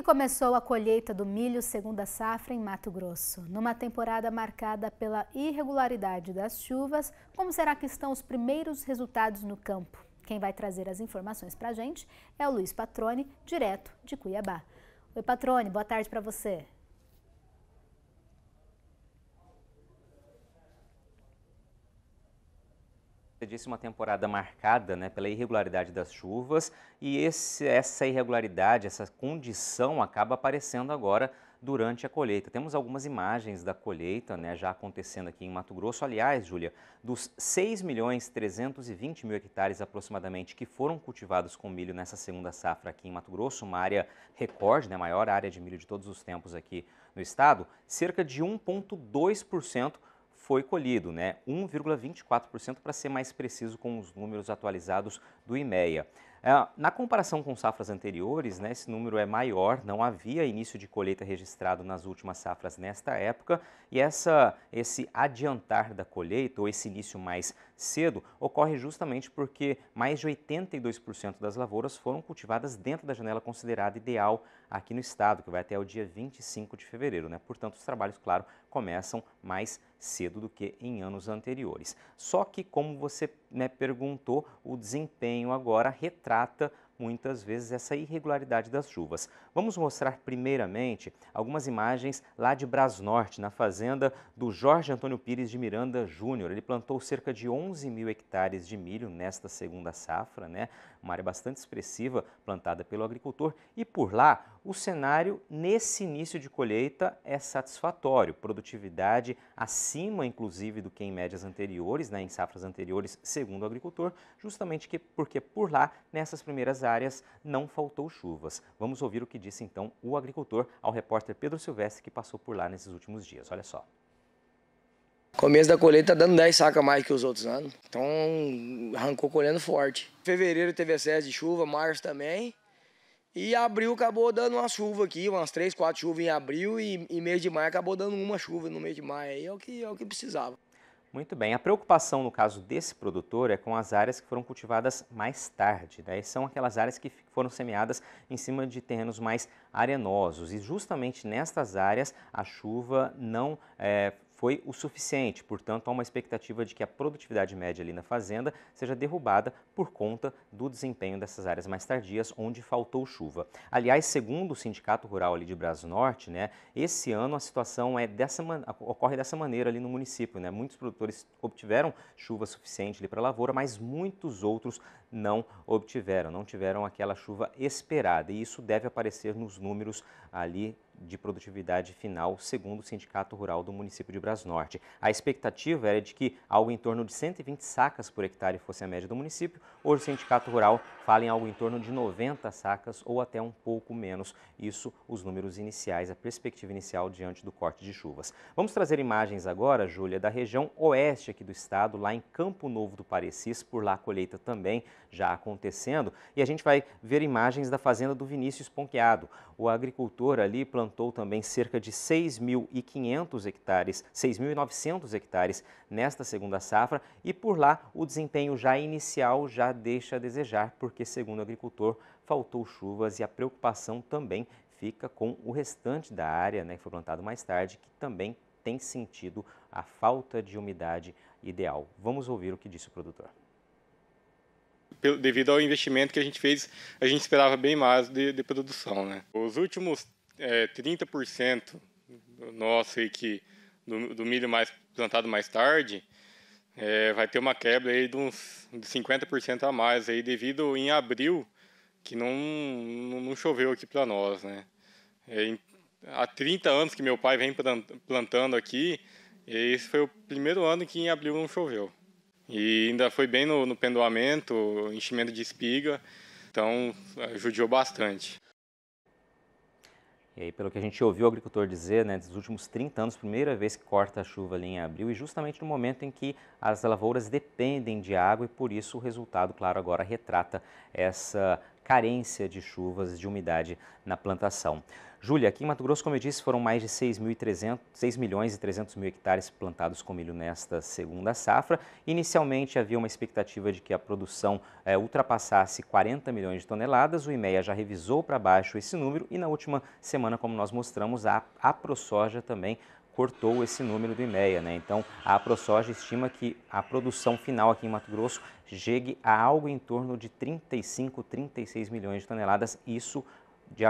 E começou a colheita do milho segunda safra em Mato Grosso. Numa temporada marcada pela irregularidade das chuvas, como será que estão os primeiros resultados no campo? Quem vai trazer as informações para a gente é o Luiz Patrone, direto de Cuiabá. Oi, Patrone, boa tarde para você. Você disse uma temporada marcada né, pela irregularidade das chuvas e esse, essa irregularidade, essa condição acaba aparecendo agora durante a colheita. Temos algumas imagens da colheita né, já acontecendo aqui em Mato Grosso. Aliás, Júlia, dos 6 milhões 320 mil hectares aproximadamente que foram cultivados com milho nessa segunda safra aqui em Mato Grosso, uma área recorde, né, maior área de milho de todos os tempos aqui no estado, cerca de 1,2% foi colhido, né? 1,24% para ser mais preciso com os números atualizados do IMEA. É, na comparação com safras anteriores, né, esse número é maior, não havia início de colheita registrado nas últimas safras nesta época, e essa, esse adiantar da colheita, ou esse início mais cedo, ocorre justamente porque mais de 82% das lavouras foram cultivadas dentro da janela considerada ideal aqui no estado, que vai até o dia 25 de fevereiro. Né? Portanto, os trabalhos, claro, começam mais cedo do que em anos anteriores. Só que, como você né, perguntou, o desempenho agora retrata muitas vezes essa irregularidade das chuvas. Vamos mostrar primeiramente algumas imagens lá de Brasnorte, na fazenda do Jorge Antônio Pires de Miranda Júnior. Ele plantou cerca de 11 mil hectares de milho nesta segunda safra, né? uma área bastante expressiva plantada pelo agricultor. E por lá, o cenário nesse início de colheita é satisfatório. Produtividade acima, inclusive, do que em médias anteriores, né? em safras anteriores, segundo o agricultor, justamente porque por lá, nessas primeiras áreas, não faltou chuvas. Vamos ouvir o que disse então o agricultor ao repórter Pedro Silvestre que passou por lá nesses últimos dias. Olha só. Começo da colheita tá dando 10 sacas mais que os outros anos. Né? Então arrancou colhendo forte. Fevereiro teve excesso de chuva, março também. E abril acabou dando uma chuva aqui, umas três, quatro chuvas em abril e, e mês de maio acabou dando uma chuva no mês de maio. Aí é o que, é o que precisava. Muito bem. A preocupação no caso desse produtor é com as áreas que foram cultivadas mais tarde. Né? São aquelas áreas que foram semeadas em cima de terrenos mais arenosos. E justamente nestas áreas a chuva não é, foi o suficiente, portanto, há uma expectativa de que a produtividade média ali na fazenda seja derrubada por conta do desempenho dessas áreas mais tardias onde faltou chuva. Aliás, segundo o Sindicato Rural ali de Brasil Norte, né, esse ano a situação é dessa ocorre dessa maneira ali no município, né? Muitos produtores obtiveram chuva suficiente ali para a lavoura, mas muitos outros não obtiveram, não tiveram aquela chuva esperada, e isso deve aparecer nos números ali de produtividade final, segundo o Sindicato Rural do município de Brasnorte. A expectativa era de que algo em torno de 120 sacas por hectare fosse a média do município. Hoje o Sindicato Rural fala em algo em torno de 90 sacas ou até um pouco menos. Isso os números iniciais, a perspectiva inicial diante do corte de chuvas. Vamos trazer imagens agora, Júlia, da região oeste aqui do estado, lá em Campo Novo do Parecis, por lá a colheita também já acontecendo. E a gente vai ver imagens da fazenda do Vinícius Ponqueado. O agricultor ali plantou plantou também cerca de 6.500 hectares, 6.900 hectares nesta segunda safra e por lá o desempenho já inicial já deixa a desejar, porque segundo o agricultor faltou chuvas e a preocupação também fica com o restante da área, né, que foi plantado mais tarde, que também tem sentido a falta de umidade ideal. Vamos ouvir o que disse o produtor devido ao investimento que a gente fez, a gente esperava bem mais de, de, produção, né? Os últimos é, 30% nosso aí que, do, do, milho mais plantado mais tarde, é, vai ter uma quebra aí de uns de 50% a mais aí devido em abril que não, não, não choveu aqui para nós, né? É, em, há 30 anos que meu pai vem plantando aqui, e esse foi o primeiro ano que em abril não choveu. E ainda foi bem no, no pendoamento, enchimento de espiga, então judiou bastante. E aí, pelo que a gente ouviu o agricultor dizer, né, dos últimos 30 anos, primeira vez que corta a chuva ali em abril e justamente no momento em que as lavouras dependem de água e por isso o resultado, claro, agora retrata essa carência de chuvas, de umidade na plantação. Júlia, aqui em Mato Grosso, como eu disse, foram mais de 6, milhões e 300 mil hectares plantados com milho nesta segunda safra. Inicialmente havia uma expectativa de que a produção é, ultrapassasse 40 milhões de toneladas. O IMEA já revisou para baixo esse número e na última semana, como nós mostramos, a, a ProSoja também cortou esse número do IMEA. Né? Então, a ProSoja estima que a produção final aqui em Mato Grosso chegue a algo em torno de 35, 36 milhões de toneladas, isso de,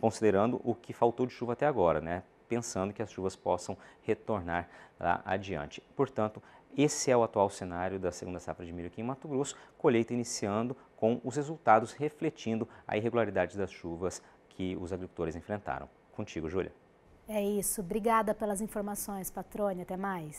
considerando o que faltou de chuva até agora, né? pensando que as chuvas possam retornar lá adiante. Portanto, esse é o atual cenário da segunda safra de milho aqui em Mato Grosso, colheita iniciando com os resultados refletindo a irregularidade das chuvas que os agricultores enfrentaram. Contigo, Júlia. É isso. Obrigada pelas informações, Patrone. Até mais.